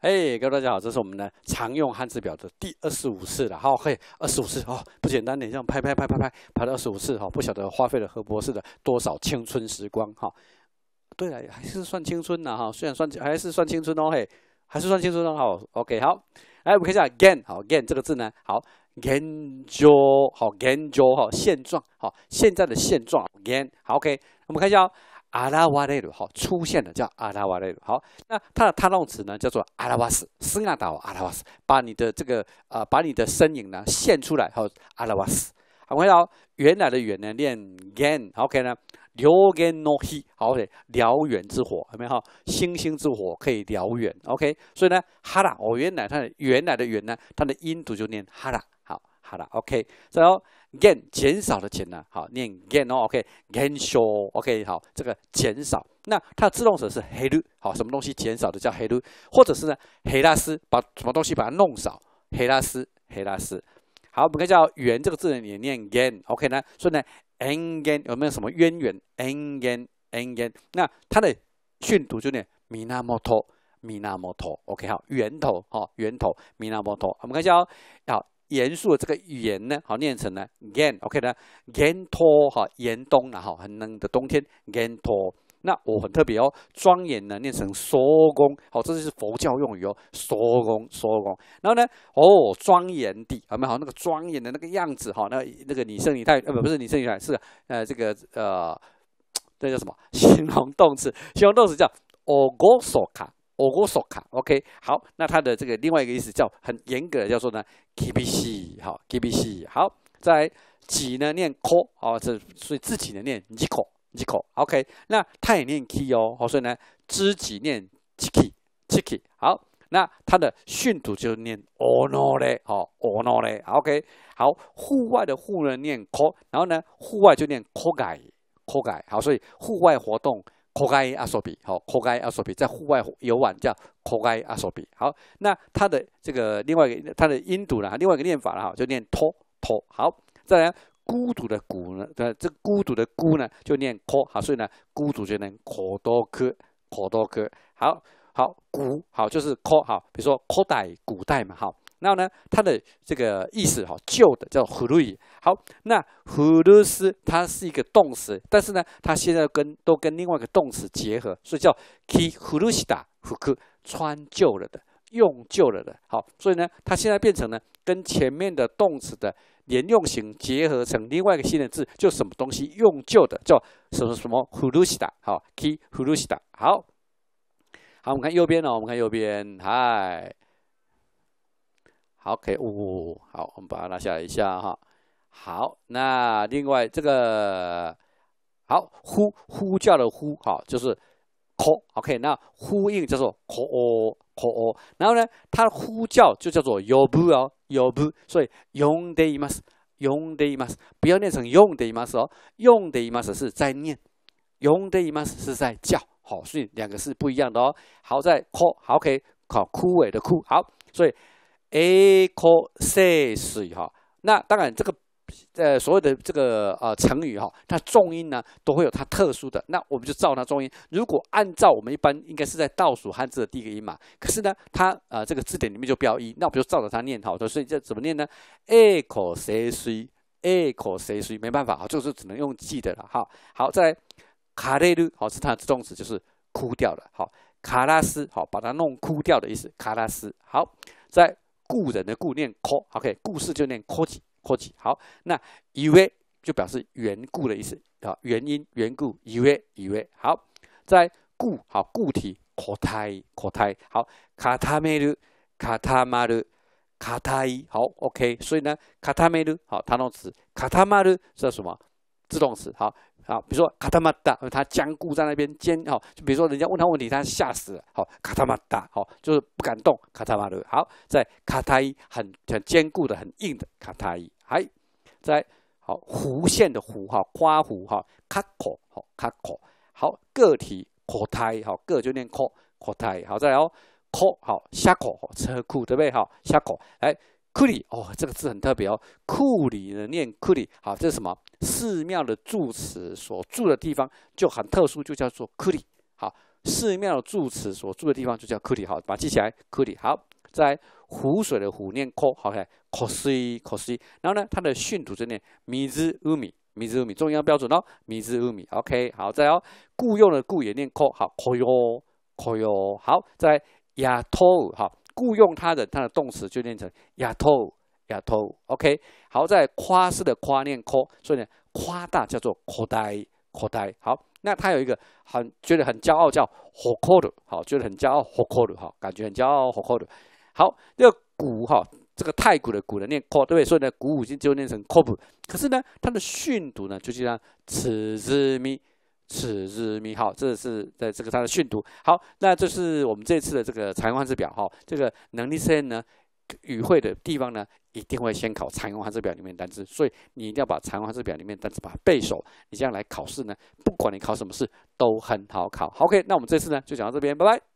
哎，各位大家好，这是我们的常用汉字表的第二十五次了，好嘿，二十五次哦，不简单，你这样拍拍拍拍拍，拍了二十五次哈，不晓得花费了何博士的多少青春时光哈。对了，还是算青春呢哈，虽然算还是算青春哦嘿，还是算青春哦。好，OK 好，来我们看一下 g a i n 好 g a i n 这个字呢，好 g i n j o 好 g i n j o 哈，现状好现在的现状 g a i n 好 o k 我们看一下哦。阿拉瓦雷鲁好出现的叫阿拉瓦雷鲁好，那它的它动词呢叫做阿拉瓦斯，斯纳到阿拉瓦斯，把你的这个呃，把你的身影呢现出来好，阿拉瓦斯。好，回到原来的原呢，念 gan，OK 呢，燎原之火，有没有？星星之火可以燎原，OK，所以呢，哈拉，我原来它的原来的原呢，它的音读就念哈拉，好哈拉，OK，再有。减减少的减呢？好，念 gain 哦，OK，g a i n 减少，OK，好，这个减少。那它的自动词是黑路，好，什么东西减少的叫黑路，或者是呢黑拉斯，把什么东西把它弄少，黑拉斯，黑拉斯。好，我们看叫圆这个字呢也念 g a i n o k 呢？所以呢，n g e n 有没有什么渊源？e n n g engen，那它的训读就念米那摩托，米纳摩托，OK，好，源头，好，源头，米纳摩托。我们看一下哦，好。严肃的这个语言呢，好念成呢 gan，OK 呢？gan to 哈严冬了哈，很冷的冬天 gan to。那我很特别哦，庄严呢念成说公，好，这就是佛教用语哦，说公说公。然后呢哦，庄严地，有没有好那个庄严的那个样子哈？那那个你僧女太呃不不是你僧女太是呃这个呃这叫什么形容动词？形容动词叫哦 o k 卡。俄国索卡，OK，好，那它的这个另外一个意思叫很严格，的叫做呢 KBC，好 KBC，好，在己呢念可，哦，这所以自己呢念尼可尼 k o o k 那它也念 K 哦，所以呢知己念 chiki chiki，好，那它的训读就念哦 no 嘞，哦哦 no 嘞，OK，好，户外的户呢念可，然后呢户外就念 kogai kogai，好，所以户外活动。kogai a 好，kogai a 在户外游玩叫 kogai a 好，那它的这个另外一个它的音读呢，另外一个念法啦，就念 t 托。t 好，再来孤独的孤呢，这孤独的孤呢就念 ko，好，所以呢孤独就能 kodoku k k u 好好古好就是 ko 好，比如说古代古代嘛，哈。然后呢，它的这个意思哈，旧的叫 h u l u i 好，那 hulu 是它是一个动词，但是呢，它现在跟都跟另外一个动词结合，所以叫 k huluista，hulu 穿旧了的，用旧了的。好，所以呢，它现在变成呢，跟前面的动词的连用型结合成另外一个新的字，就什么东西用旧的叫什么什么 h u l u i t a 好，k huluista。好，好，我们看右边呢，我们看右边，嗨。好，K，呜，好，我们把它拉下来一下哈。好，那另外这个，好呼呼叫的呼，好就是 call，OK，那呼应叫做 call call，然后呢，它呼叫就叫做 yo bu 哦，yo bu，所以 yo deimas，yo deimas，不要念成 yo deimas 哦，yo deimas 是在念，yo deimas 是在叫，好，所以两个是不一样的哦。好在 call，o k 好枯萎的枯，好，所以。eco s s 水哈，那当然这个呃所有的这个呃成语哈，它重音呢都会有它特殊的，那我们就照它重音。如果按照我们一般应该是在倒数汉字的第一个音嘛，可是呢，它呃这个字典里面就标一，那我们就照着它念好的，所以这怎么念呢？eco s s e c o s s 水，没办法啊，就是只能用记得了哈。好，在卡雷鲁好是它的动词，就是哭掉了好，卡拉斯好把它弄哭掉的意思，卡拉斯好在。故人的故念科，OK，故事就念科技，科技好。那 u a 就表示缘故的意思啊，原因缘故 u a u a。好。在固好固体，ko tai。好。a m 梅 r u katai。好，OK。所以呢，m e r u 好，它动词；m 塔 r u 是什么？自动词好。啊，比如说卡塔玛达，他坚固在那边坚哈，就比如说人家问他问题，他吓死了，好卡塔玛达，好就是不敢动卡塔玛达，好在卡伊很很坚固的很硬的卡塔伊，还在好弧线的弧哈，花弧哈，卡口好卡口好个体口胎好个就念口口胎好再来哦口好口，谷车库对不对哈下口哎库里哦这个字很特别哦，库里呢，念库里好这是什么？寺庙的住持所住的地方就很特殊，就叫做库里。好，寺庙住持所住的地方就叫库里。好，把记起来，库里。好，在湖水的湖念 ko，好，ko si ko si。然后呢，它的训读就念 mi zumi，mi zumi，中央标准哦，mi zumi。OK，好，再有，雇佣的雇也念 ko，好，ko yo ko yo。好，在 yato，好，雇佣他的他的动词就念成 yato。呀，偷 OK，好，在夸式的夸念科，所以呢，夸大叫做科呆科呆。好，那他有一个很觉得很骄傲叫 ho 的，好，觉得很骄傲 ho 的 o 哈，感觉很骄傲 ho 的。好，这个鼓哈，这个太鼓的鼓呢念科，对不对？所以呢，古已经就念成科补。可是呢，它的训读呢，就是让此字米，此日米。好，这是在这个它的训读。好，那这是我们这次的这个常用字表哈，这个能力测验呢。语会的地方呢，一定会先考常用汉字表里面的单字，所以你一定要把常用汉字表里面的单字把它背熟，你这样来考试呢，不管你考什么试都很好考。OK，那我们这次呢就讲到这边，拜拜。